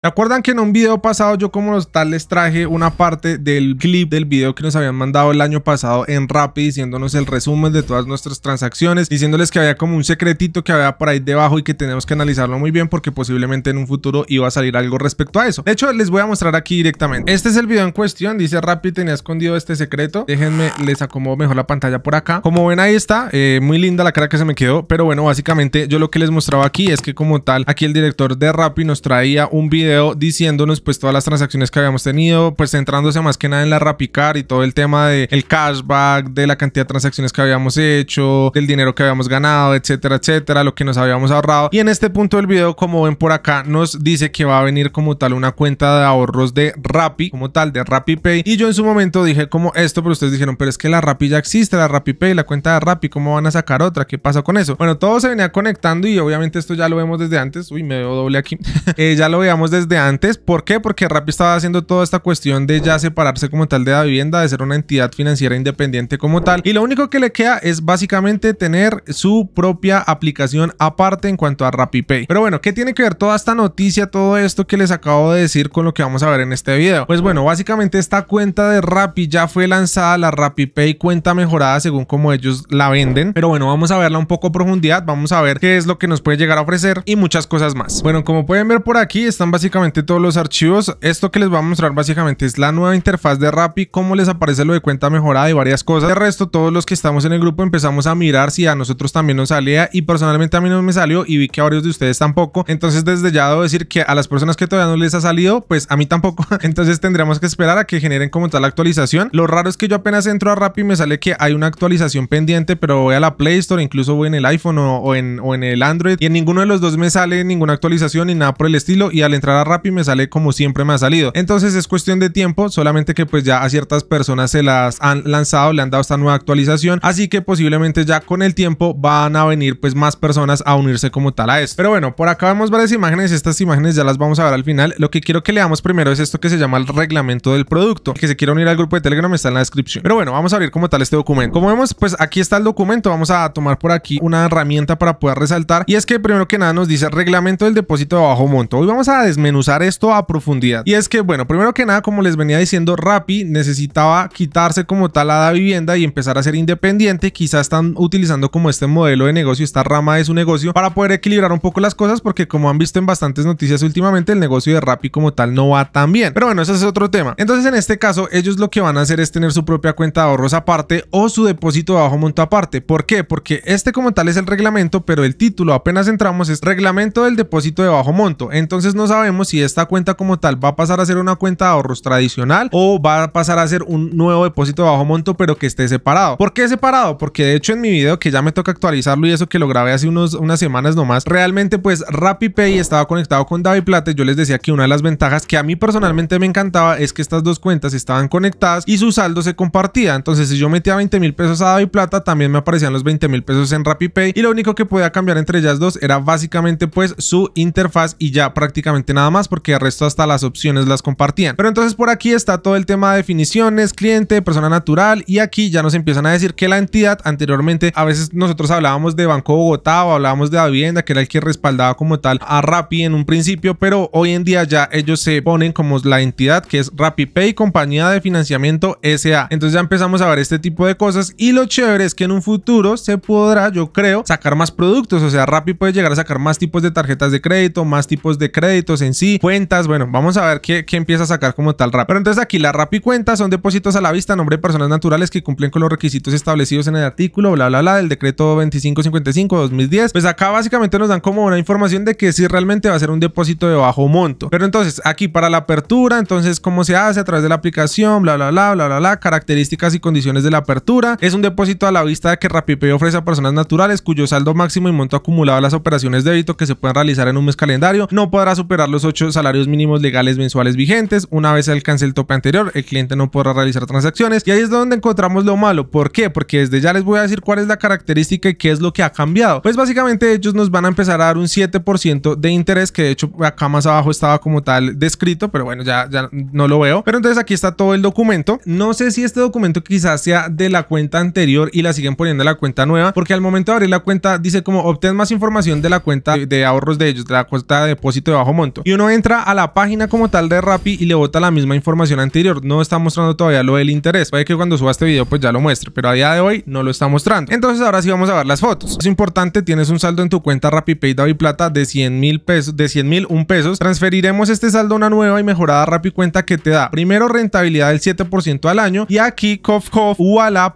acuerdan que en un video pasado yo como tal les traje una parte del clip del video que nos habían mandado el año pasado en Rappi diciéndonos el resumen de todas nuestras transacciones, diciéndoles que había como un secretito que había por ahí debajo y que tenemos que analizarlo muy bien porque posiblemente en un futuro iba a salir algo respecto a eso. De hecho, les voy a mostrar aquí directamente. Este es el video en cuestión, dice Rappi tenía escondido este secreto. Déjenme, les acomodo mejor la pantalla por acá. Como ven ahí está, eh, muy linda la cara que se me quedó, pero bueno, básicamente yo lo que les mostraba aquí es que como tal, aquí el director de Rappi nos traía un video diciéndonos pues todas las transacciones que habíamos tenido, pues centrándose más que nada en la Rapicar y todo el tema del el cashback, de la cantidad de transacciones que habíamos hecho, del dinero que habíamos ganado, etcétera, etcétera, lo que nos habíamos ahorrado. Y en este punto del video, como ven por acá, nos dice que va a venir como tal una cuenta de ahorros de Rappi, como tal, de Rappi Pay. Y yo en su momento dije como esto, pero ustedes dijeron, pero es que la Rappi ya existe, la Rappi Pay, la cuenta de Rappi, ¿cómo van a sacar otra? ¿Qué pasa con eso? Bueno, todo se venía conectando y obviamente esto ya lo vemos desde antes. Uy, me veo doble aquí. Eh, ya lo veíamos desde de antes. ¿Por qué? Porque Rappi estaba haciendo toda esta cuestión de ya separarse como tal de la vivienda, de ser una entidad financiera independiente como tal. Y lo único que le queda es básicamente tener su propia aplicación aparte en cuanto a Rappi Pay. Pero bueno, ¿qué tiene que ver toda esta noticia, todo esto que les acabo de decir con lo que vamos a ver en este video? Pues bueno, básicamente esta cuenta de Rappi ya fue lanzada, la Rappi Pay cuenta mejorada según como ellos la venden. Pero bueno, vamos a verla un poco a profundidad, vamos a ver qué es lo que nos puede llegar a ofrecer y muchas cosas más. Bueno, como pueden ver por aquí, están básicamente todos los archivos. Esto que les voy a mostrar básicamente es la nueva interfaz de Rappi, cómo les aparece lo de cuenta mejorada y varias cosas. De resto, todos los que estamos en el grupo empezamos a mirar si a nosotros también nos salía y personalmente a mí no me salió y vi que a varios de ustedes tampoco. Entonces desde ya debo decir que a las personas que todavía no les ha salido, pues a mí tampoco. Entonces tendríamos que esperar a que generen como tal la actualización. Lo raro es que yo apenas entro a Rappi me sale que hay una actualización pendiente, pero voy a la Play Store, incluso voy en el iPhone o, en, o en el Android y en ninguno de los dos me sale ninguna actualización ni nada por el estilo y al entrar rápido y me sale como siempre me ha salido. Entonces es cuestión de tiempo, solamente que pues ya a ciertas personas se las han lanzado, le han dado esta nueva actualización, así que posiblemente ya con el tiempo van a venir pues más personas a unirse como tal a esto. Pero bueno, por acá vemos varias imágenes, estas imágenes ya las vamos a ver al final. Lo que quiero que leamos primero es esto que se llama el reglamento del producto. que se quiera unir al grupo de Telegram está en la descripción. Pero bueno, vamos a abrir como tal este documento. Como vemos, pues aquí está el documento, vamos a tomar por aquí una herramienta para poder resaltar y es que primero que nada nos dice reglamento del depósito de bajo monto. Hoy vamos a desmentir usar esto a profundidad. Y es que, bueno, primero que nada, como les venía diciendo, Rappi necesitaba quitarse como tal a la vivienda y empezar a ser independiente. Quizás están utilizando como este modelo de negocio, esta rama de su negocio, para poder equilibrar un poco las cosas, porque como han visto en bastantes noticias últimamente, el negocio de Rappi como tal no va tan bien. Pero bueno, ese es otro tema. Entonces, en este caso, ellos lo que van a hacer es tener su propia cuenta de ahorros aparte o su depósito de bajo monto aparte. ¿Por qué? Porque este como tal es el reglamento, pero el título apenas entramos es reglamento del depósito de bajo monto. Entonces no sabemos si esta cuenta como tal va a pasar a ser una cuenta de ahorros tradicional o va a pasar a ser un nuevo depósito de bajo monto pero que esté separado. ¿Por qué separado? Porque de hecho en mi video que ya me toca actualizarlo y eso que lo grabé hace unos, unas semanas nomás, realmente pues RappiPay estaba conectado con David Plata y yo les decía que una de las ventajas que a mí personalmente me encantaba es que estas dos cuentas estaban conectadas y su saldo se compartía. Entonces si yo metía 20 mil pesos a David Plata también me aparecían los 20 mil pesos en RappiPay y lo único que podía cambiar entre ellas dos era básicamente pues su interfaz y ya prácticamente nada más porque el resto hasta las opciones las compartían. Pero entonces por aquí está todo el tema de definiciones, cliente, persona natural y aquí ya nos empiezan a decir que la entidad anteriormente a veces nosotros hablábamos de Banco Bogotá o hablábamos de la vivienda que era el que respaldaba como tal a Rappi en un principio, pero hoy en día ya ellos se ponen como la entidad que es Rappi Pay, compañía de financiamiento SA. Entonces ya empezamos a ver este tipo de cosas y lo chévere es que en un futuro se podrá, yo creo, sacar más productos, o sea, Rappi puede llegar a sacar más tipos de tarjetas de crédito, más tipos de créditos en sí, cuentas, bueno, vamos a ver qué, qué empieza a sacar como tal RAP. Pero entonces aquí la RAP y cuentas son depósitos a la vista nombre de personas naturales que cumplen con los requisitos establecidos en el artículo, bla, bla, bla, del decreto 2555-2010. Pues acá básicamente nos dan como una información de que si realmente va a ser un depósito de bajo monto. Pero entonces aquí para la apertura, entonces cómo se hace a través de la aplicación, bla, bla, bla, bla, bla, bla, características y condiciones de la apertura. Es un depósito a la vista de que RappiPay ofrece a personas naturales cuyo saldo máximo y monto acumulado a las operaciones de débito que se pueden realizar en un mes calendario no podrá superar ocho salarios mínimos legales mensuales vigentes. Una vez alcance el tope anterior, el cliente no podrá realizar transacciones. Y ahí es donde encontramos lo malo. ¿Por qué? Porque desde ya les voy a decir cuál es la característica y qué es lo que ha cambiado. Pues básicamente ellos nos van a empezar a dar un 7% de interés, que de hecho acá más abajo estaba como tal descrito, pero bueno, ya, ya no lo veo. Pero entonces aquí está todo el documento. No sé si este documento quizás sea de la cuenta anterior y la siguen poniendo en la cuenta nueva, porque al momento de abrir la cuenta dice como obtén más información de la cuenta de ahorros de ellos, de la cuenta de depósito de bajo monto y uno entra a la página como tal de Rappi y le bota la misma información anterior. No está mostrando todavía lo del interés. Puede que cuando suba este video pues ya lo muestre, pero a día de hoy no lo está mostrando. Entonces ahora sí vamos a ver las fotos. Es importante, tienes un saldo en tu cuenta RappiPay David Plata de 100 mil pesos, de 100 mil un pesos. Transferiremos este saldo a una nueva y mejorada Rappi cuenta que te da primero rentabilidad del 7% al año y aquí cof cof,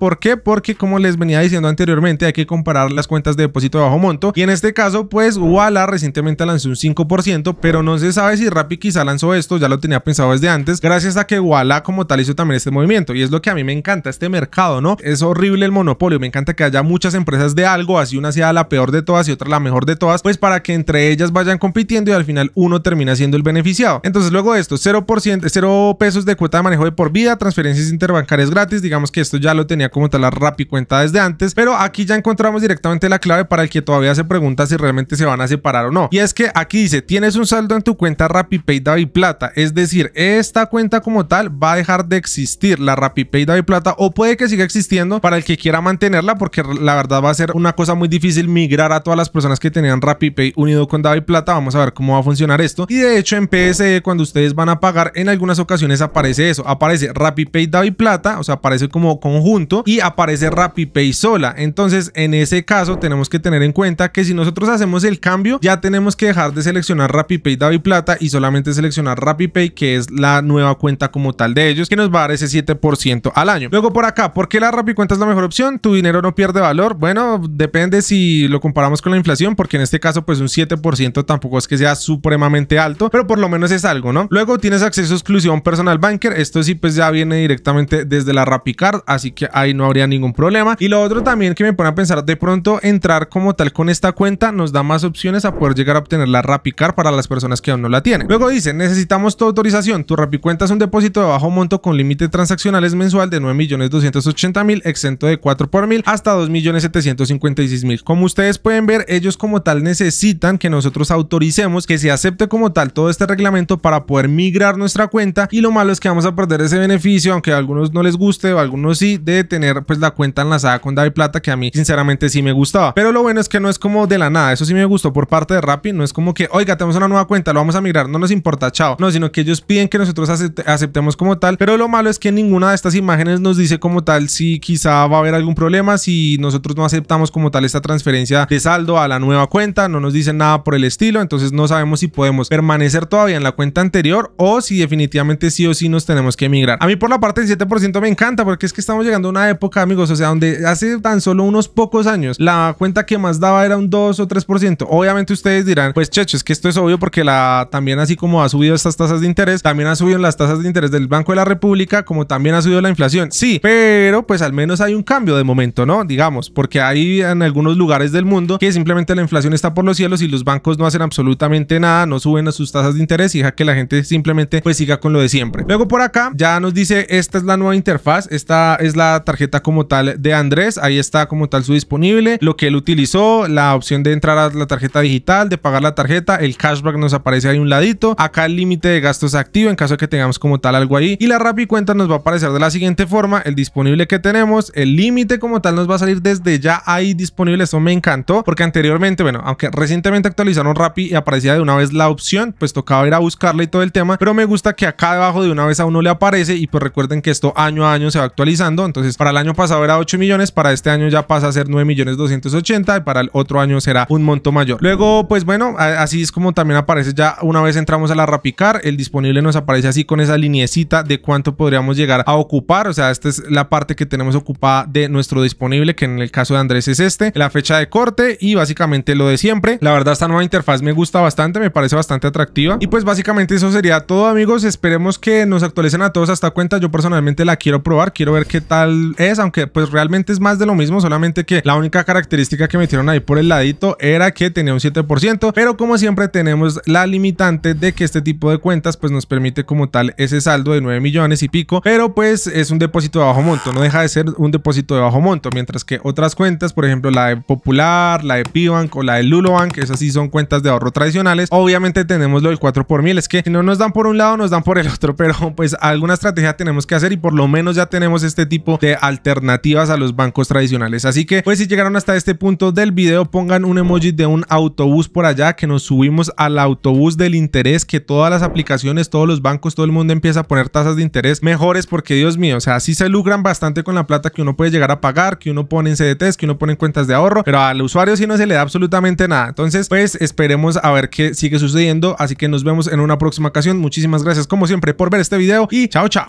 ¿Por qué? Porque como les venía diciendo anteriormente hay que comparar las cuentas de depósito de bajo monto y en este caso pues voilà recientemente lanzó un 5% pero no entonces, sabes si Rappi quizá lanzó esto, ya lo tenía pensado desde antes, gracias a que Walla como tal hizo también este movimiento. Y es lo que a mí me encanta, este mercado, ¿no? Es horrible el monopolio, me encanta que haya muchas empresas de algo, así una sea la peor de todas y otra la mejor de todas, pues para que entre ellas vayan compitiendo y al final uno termina siendo el beneficiado. Entonces, luego de esto, 0%, 0 pesos de cuota de manejo de por vida, transferencias interbancarias gratis, digamos que esto ya lo tenía como tal la Rappi cuenta desde antes, pero aquí ya encontramos directamente la clave para el que todavía se pregunta si realmente se van a separar o no. Y es que aquí dice, tienes un saldo en tu cuenta cuenta RappiPay David Plata. Es decir, esta cuenta como tal va a dejar de existir, la RappiPay David Plata, o puede que siga existiendo para el que quiera mantenerla, porque la verdad va a ser una cosa muy difícil migrar a todas las personas que tenían RappiPay unido con David Plata. Vamos a ver cómo va a funcionar esto. Y de hecho en PSE, cuando ustedes van a pagar, en algunas ocasiones aparece eso. Aparece RappiPay David Plata, o sea, aparece como conjunto y aparece RappiPay sola. Entonces, en ese caso, tenemos que tener en cuenta que si nosotros hacemos el cambio, ya tenemos que dejar de seleccionar RappiPay David Plata y solamente seleccionar Pay que es la nueva cuenta como tal de ellos, que nos va a dar ese 7% al año. Luego por acá, ¿por qué la cuenta es la mejor opción? ¿Tu dinero no pierde valor? Bueno, depende si lo comparamos con la inflación, porque en este caso pues un 7% tampoco es que sea supremamente alto, pero por lo menos es algo, ¿no? Luego tienes acceso exclusivo a exclusión personal banker, esto sí pues ya viene directamente desde la Card, así que ahí no habría ningún problema. Y lo otro también que me pone a pensar, de pronto entrar como tal con esta cuenta nos da más opciones a poder llegar a obtener la Card para las personas que no la tiene. Luego dice, necesitamos tu autorización. Tu cuenta es un depósito de bajo monto con límite transaccionales mensual de 9.280.000 exento de 4 por mil hasta 2.756.000. Como ustedes pueden ver, ellos como tal necesitan que nosotros autoricemos que se acepte como tal todo este reglamento para poder migrar nuestra cuenta y lo malo es que vamos a perder ese beneficio, aunque a algunos no les guste o a algunos sí, de tener pues la cuenta enlazada con David Plata que a mí sinceramente sí me gustaba. Pero lo bueno es que no es como de la nada, eso sí me gustó por parte de Rappi, no es como que, oiga, tenemos una nueva cuenta, vamos a migrar, no nos importa, chao. No, sino que ellos piden que nosotros aceptemos como tal, pero lo malo es que ninguna de estas imágenes nos dice como tal si quizá va a haber algún problema, si nosotros no aceptamos como tal esta transferencia de saldo a la nueva cuenta, no nos dicen nada por el estilo, entonces no sabemos si podemos permanecer todavía en la cuenta anterior o si definitivamente sí o sí nos tenemos que migrar. A mí por la parte del 7% me encanta porque es que estamos llegando a una época, amigos, o sea, donde hace tan solo unos pocos años la cuenta que más daba era un 2 o 3%. Obviamente ustedes dirán, pues checho, es que esto es obvio porque la también así como ha subido estas tasas de interés, también ha subido las tasas de interés del Banco de la República, como también ha subido la inflación. Sí, pero pues al menos hay un cambio de momento, ¿no? Digamos, porque hay en algunos lugares del mundo que simplemente la inflación está por los cielos y los bancos no hacen absolutamente nada, no suben a sus tasas de interés y deja que la gente simplemente pues siga con lo de siempre. Luego por acá ya nos dice, esta es la nueva interfaz, esta es la tarjeta como tal de Andrés, ahí está como tal su disponible, lo que él utilizó, la opción de entrar a la tarjeta digital, de pagar la tarjeta, el cashback nos aparece aparece ahí un ladito. Acá el límite de gastos activo en caso de que tengamos como tal algo ahí. Y la Rappi cuenta nos va a aparecer de la siguiente forma. El disponible que tenemos, el límite como tal nos va a salir desde ya ahí disponible. Eso me encantó porque anteriormente, bueno, aunque recientemente actualizaron Rappi y aparecía de una vez la opción, pues tocaba ir a buscarla y todo el tema. Pero me gusta que acá debajo de una vez a uno le aparece y pues recuerden que esto año a año se va actualizando. Entonces para el año pasado era 8 millones, para este año ya pasa a ser 9 millones 280 y para el otro año será un monto mayor. Luego, pues bueno, así es como también aparece ya una vez entramos a la Rapicar, el disponible nos aparece así con esa liniecita de cuánto podríamos llegar a ocupar, o sea, esta es la parte que tenemos ocupada de nuestro disponible, que en el caso de Andrés es este, la fecha de corte y básicamente lo de siempre. La verdad esta nueva interfaz me gusta bastante, me parece bastante atractiva y pues básicamente eso sería todo amigos, esperemos que nos actualicen a todos hasta esta cuenta, yo personalmente la quiero probar, quiero ver qué tal es, aunque pues realmente es más de lo mismo, solamente que la única característica que metieron ahí por el ladito era que tenía un 7%, pero como siempre tenemos la limitante de que este tipo de cuentas pues nos permite como tal ese saldo de 9 millones y pico, pero pues es un depósito de bajo monto, no deja de ser un depósito de bajo monto, mientras que otras cuentas, por ejemplo la de Popular, la de Pibank o la de Que esas sí son cuentas de ahorro tradicionales, obviamente tenemos lo del 4 por 1000, es que si no nos dan por un lado, nos dan por el otro, pero pues alguna estrategia tenemos que hacer y por lo menos ya tenemos este tipo de alternativas a los bancos tradicionales, así que pues si llegaron hasta este punto del video, pongan un emoji de un autobús por allá que nos subimos al autobús bus del interés, que todas las aplicaciones, todos los bancos, todo el mundo empieza a poner tasas de interés mejores porque Dios mío, o sea, así se lucran bastante con la plata que uno puede llegar a pagar, que uno pone en CDTs, que uno pone en cuentas de ahorro, pero al usuario sí no se le da absolutamente nada. Entonces, pues esperemos a ver qué sigue sucediendo, así que nos vemos en una próxima ocasión. Muchísimas gracias como siempre por ver este video y chao chao.